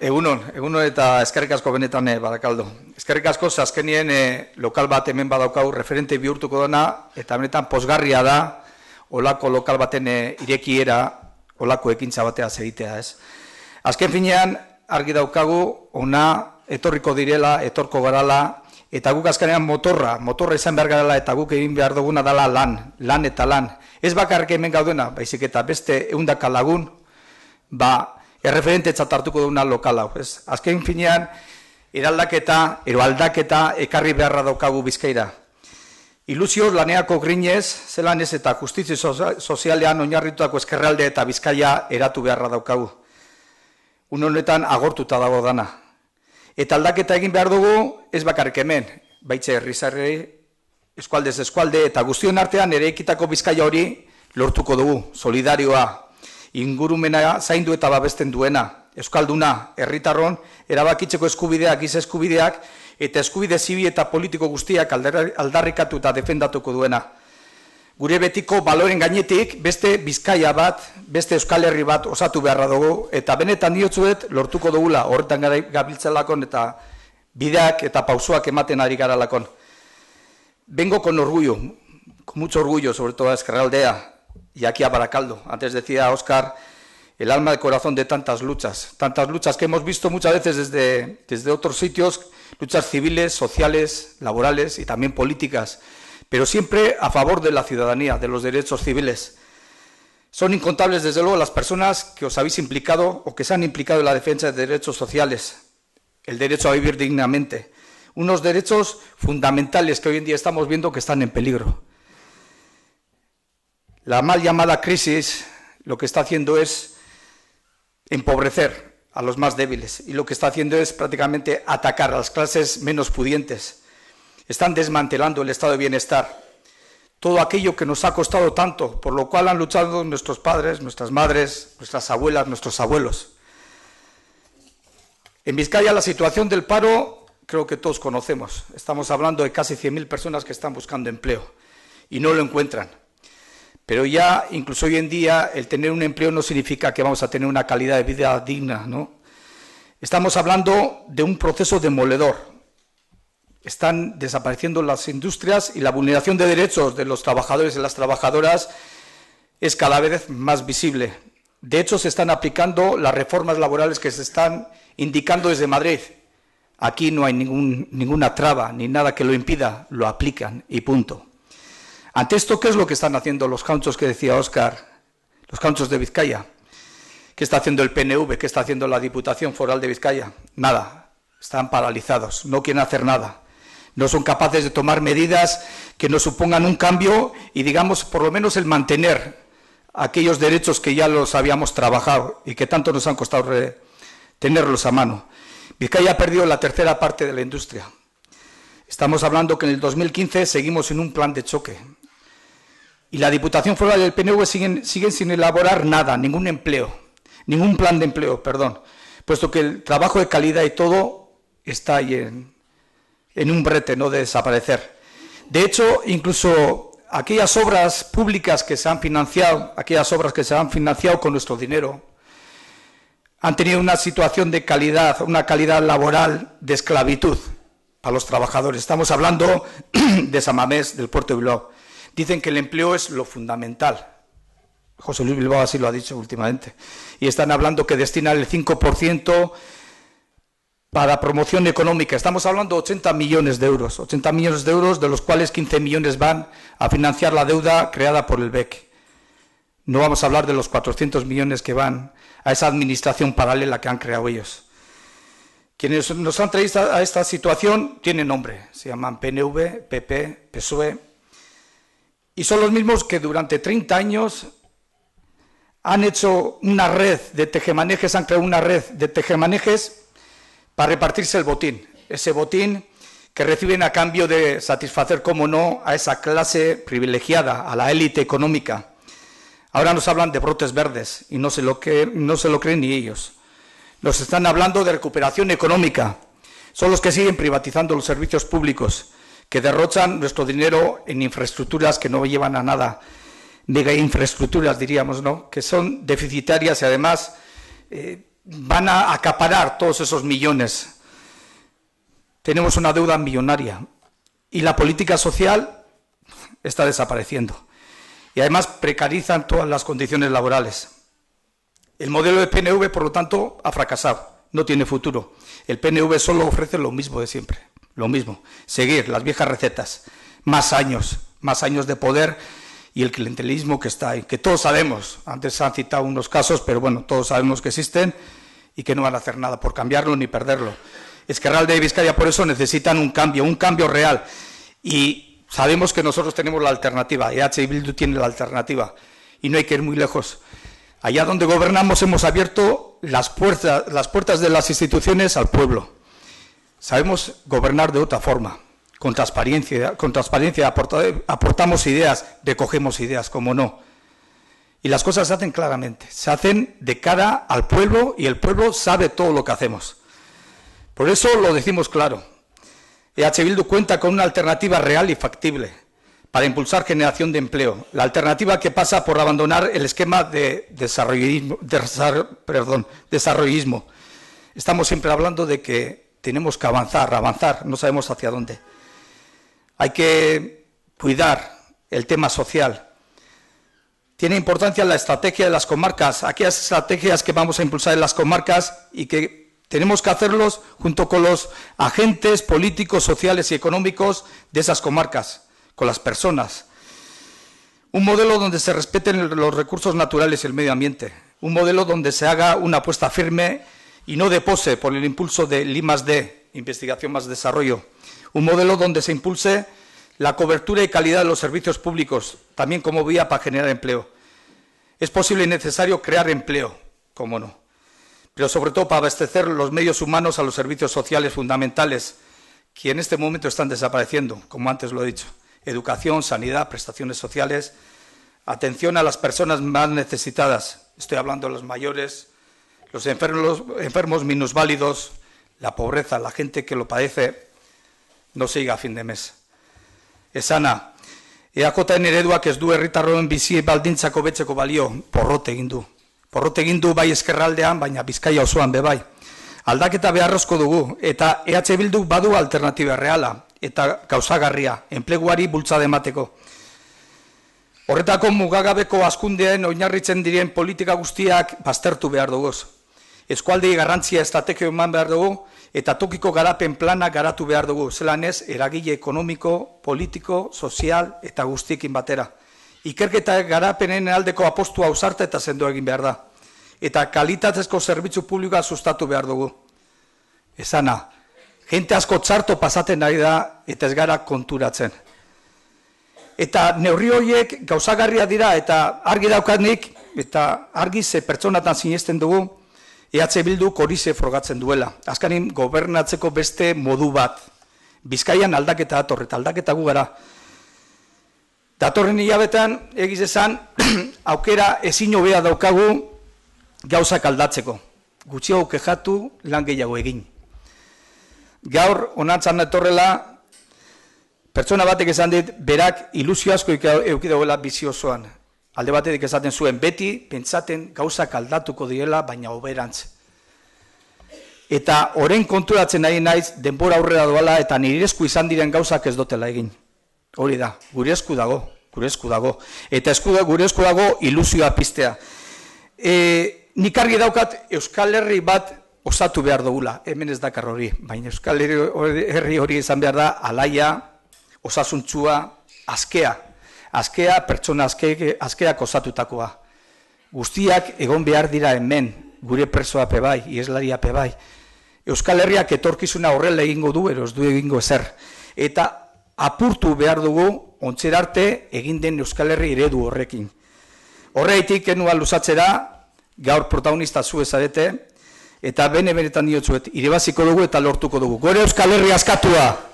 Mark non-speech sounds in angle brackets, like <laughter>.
Egunon, egunon eta eskerrik asko benetan eh, Barakaldo. Eskerrik asko zaskenien eh, lokal bat hemen badaukau referente bihurtuko dana, eta benetan posgarria da, olako lokal baten eh, irekiera, olako ekintza batea egitea ez. Azken finean, argi daukagu, ona, etorriko direla, etorko garala, eta guk azkenean motorra, motorra izan behar garala, eta guk egin behar duguna dela lan, lan eta lan. Ez bakarrik hemen gaudena, baizik eta beste eundaka lagun, ba, erreferente txatartuko duna lokal hau. Ez? Azken finean, eraldaketa, eroaldaketa ekarri beharra daukagu bizkaira. Iluzio laneako grinez, zelan ez eta justizia sozialean oinarritutako eskerralde eta bizkaia eratu beharra daukagu. Un honetan agortuta dago dana. Eta aldaketa egin behar dugu, ez bakarrik hemen, baitze herrizarri, eskualdez eskualde, eta guztion artean ere ekitako bizkaia hori lortuko dugu, solidarioa, ingurumena zaindu eta babesten duena. Euskalduna, herritarron erabakitzeko eskubideak, giz eskubideak, eta eskubide zibi eta politiko guztiak aldarrikatu eta defendatuko duena. Gure betiko baloren gainetik beste bizkaia bat, beste euskal herri bat osatu beharra dugu, eta benetan diotzuet lortuko dugula horretan gara eta bideak eta pausuak ematen ari gara lakon. Bengo kon orgullo, mucho orgullo, sobre todo a Eskerraldea, y aquí a Baracaldo. Antes decía Óscar el alma, de corazón de tantas luchas, tantas luchas que hemos visto muchas veces desde, desde otros sitios, luchas civiles, sociales, laborales y también políticas, pero siempre a favor de la ciudadanía, de los derechos civiles. Son incontables, desde luego, las personas que os habéis implicado o que se han implicado en la defensa de derechos sociales, el derecho a vivir dignamente, unos derechos fundamentales que hoy en día estamos viendo que están en peligro. La mal llamada crisis lo que está haciendo es empobrecer a los más débiles y lo que está haciendo es prácticamente atacar a las clases menos pudientes. Están desmantelando el estado de bienestar, todo aquello que nos ha costado tanto, por lo cual han luchado nuestros padres, nuestras madres, nuestras abuelas, nuestros abuelos. En Vizcaya la situación del paro creo que todos conocemos. Estamos hablando de casi 100.000 personas que están buscando empleo y no lo encuentran. Pero ya, incluso hoy en día, el tener un empleo no significa que vamos a tener una calidad de vida digna, ¿no? Estamos hablando de un proceso demoledor. Están desapareciendo las industrias y la vulneración de derechos de los trabajadores y las trabajadoras es cada vez más visible. De hecho, se están aplicando las reformas laborales que se están indicando desde Madrid. Aquí no hay ninguna traba ni nada que lo impida, lo aplican y punto. Ante esto, ¿qué es lo que están haciendo los canchos que decía Óscar? Los canchos de Vizcaya. ¿Qué está haciendo el PNV? ¿Qué está haciendo la Diputación Foral de Vizcaya? Nada. Están paralizados. No quieren hacer nada. No son capaces de tomar medidas que no supongan un cambio y, digamos, por lo menos el mantener aquellos derechos que ya los habíamos trabajado y que tanto nos han costado tenerlos a mano. Vizcaya ha perdido la tercera parte de la industria. Estamos hablando que en el 2015 seguimos en un plan de choque. Y la Diputación Foral del el PNV siguen, sin elaborar nada, ningún empleo, ningún plan de empleo, perdón, puesto que el trabajo de calidad y todo está ahí en, un brete, no de desaparecer. De hecho, incluso aquellas obras públicas que se han financiado, aquellas obras que se han financiado con nuestro dinero, han tenido una situación de calidad, una calidad laboral de esclavitud para los trabajadores. Estamos hablando <clears throat> de Samamés, del puerto de Bilbao. Dicen que el empleo es lo fundamental. José Luis Bilbao así lo ha dicho últimamente. Y están hablando que destinan el 5% para promoción económica. Estamos hablando de 80 millones de euros, 80 millones de euros, de los cuales 15 millones van a financiar la deuda creada por el BEC. No vamos a hablar de los 400 millones que van a esa administración paralela que han creado ellos. Quienes nos han traído a esta situación tienen nombre, se llaman PNV, PP, PSOE, y son los mismos que durante 30 años han hecho una red de tejemanejes, han creado una red de tejemanejes para repartirse el botín. Ese botín que reciben a cambio de satisfacer, como no, a esa clase privilegiada, a la élite económica. Ahora nos hablan de brotes verdes y no se, lo no se lo creen ni ellos. Nos están hablando de recuperación económica. Son los que siguen privatizando los servicios públicos que derrochan nuestro dinero en infraestructuras que no llevan a nada, mega infraestructuras diríamos, ¿no? Que son deficitarias y además eh, van a acaparar todos esos millones. Tenemos una deuda millonaria y la política social está desapareciendo. Y además precarizan todas las condiciones laborales. El modelo de PNV, por lo tanto, ha fracasado, no tiene futuro. El PNV solo ofrece lo mismo de siempre lo mismo, seguir las viejas recetas, más años, más años de poder y el clientelismo que está ahí, que todos sabemos, antes se han citado unos casos, pero bueno, todos sabemos que existen y que no van a hacer nada por cambiarlo ni perderlo. Es que Real de Vizcaya por eso necesitan un cambio, un cambio real. Y sabemos que nosotros tenemos la alternativa, EH Bildu tiene la alternativa y no hay que ir muy lejos. Allá donde gobernamos hemos abierto las puertas, las puertas de las instituciones al pueblo Sabemos gobernar de otra forma, con transparencia, con transparencia aportamos ideas, recogemos ideas, como no. Y las cosas se hacen claramente, se hacen de cara al pueblo y el pueblo sabe todo lo que hacemos. Por eso lo decimos claro. EH Bildu cuenta con una alternativa real y factible para impulsar generación de empleo. La alternativa que pasa por abandonar el esquema de desarrollismo. desarrollismo. Estamos siempre hablando de que tenemos que avanzar, avanzar, no sabemos hacia dónde. Hay que cuidar el tema social. Tiene importancia la estrategia de las comarcas, aquellas estrategias que vamos a impulsar en las comarcas y que tenemos que hacerlos junto con los agentes políticos, sociales y económicos de esas comarcas, con las personas. Un modelo donde se respeten los recursos naturales y el medio ambiente. Un modelo donde se haga una apuesta firme y no depose por el impulso de I D, investigación más desarrollo. Un modelo donde se impulse la cobertura y calidad de los servicios públicos, también como vía para generar empleo. Es posible y necesario crear empleo, cómo no, pero sobre todo para abastecer los medios humanos a los servicios sociales fundamentales, que en este momento están desapareciendo, como antes lo he dicho. Educación, sanidad, prestaciones sociales, atención a las personas más necesitadas. Estoy hablando de los mayores, los enfermos, los enfermos minusválidos, la pobreza, la gente que lo padece, no se a fin de mes. Es sana. ereduak ez du herritarroen bizi baldintzako betzeko balio, porrote egin du. Porrote egin du bai eskerraldean, baina bizkaia osoan bebai. Aldaketa beharrozko dugu, eta EH bildu badu alternatiba reala, eta gauzagarria, enpleguari bultza demateko. Horretako mugagabeko askundean oinarritzen diren politika guztiak baztertu behar dugu eskualde garrantzia estrategio eman behar dugu, eta tokiko garapen plana garatu behar dugu, zelan eragile ekonomiko, politiko, sozial eta guztiekin batera. Ikerketa garapenen aldeko apostua ausarta eta sendo egin behar da. Eta kalitatezko zerbitzu publikoa sustatu behar dugu. Ezana, jente asko txarto pasaten nahi da eta ez gara konturatzen. Eta neurri horiek gauzagarria dira eta argi nik, eta argi ze pertsonatan sinesten dugu, Eatze bildu korize frogatzen duela. Azkanin gobernatzeko beste modu bat. Bizkaian aldaketa dator, eta aldaketa gu gara. Datorren hilabetan, egiz esan, <clears throat> aukera ezin hobea daukagu gauzak aldatzeko. Gutxi hau lan gehiago egin. Gaur, onantzan etorrela, pertsona batek esan dit, berak ilusio asko eukideuela bizi osoan alde batetik esaten zuen beti, pentsaten gauzak aldatuko diela, baina oberantz. Eta orain konturatzen nahi naiz, denbora aurrera doala eta nire esku izan diren gauzak ez dotela egin. Hori da, gure esku dago, gure esku dago. Eta esku da, gure esku dago ilusioa piztea. E, nik argi daukat Euskal Herri bat osatu behar dugula, hemen ez dakar hori, baina Euskal Herri hori izan behar da alaia, osasuntzua, askea, azkea pertsona azkea osatutakoa. Guztiak egon behar dira hemen, gure presoa pebai, ieslaria pebai. Euskal Herriak etorkizuna horrela egingo du, eros du egingo ezer. Eta apurtu behar dugu, ontzer arte egin den Euskal Herri iredu horrekin. Horretik haitik enua luzatzera, gaur protagonista zu ezarete, eta bene-benetan diotzuet, irebaziko dugu eta lortuko dugu. Gore Euskal Herri askatua!